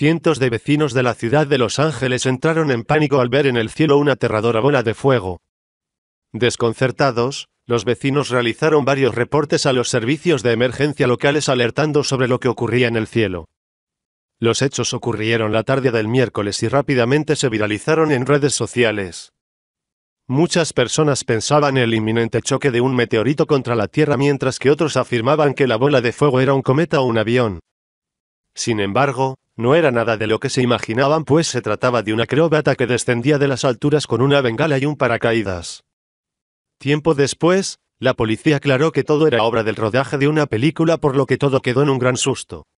Cientos de vecinos de la ciudad de Los Ángeles entraron en pánico al ver en el cielo una aterradora bola de fuego. Desconcertados, los vecinos realizaron varios reportes a los servicios de emergencia locales alertando sobre lo que ocurría en el cielo. Los hechos ocurrieron la tarde del miércoles y rápidamente se viralizaron en redes sociales. Muchas personas pensaban en el inminente choque de un meteorito contra la Tierra mientras que otros afirmaban que la bola de fuego era un cometa o un avión. Sin embargo, no era nada de lo que se imaginaban pues se trataba de una acróbata que descendía de las alturas con una bengala y un paracaídas. Tiempo después, la policía aclaró que todo era obra del rodaje de una película por lo que todo quedó en un gran susto.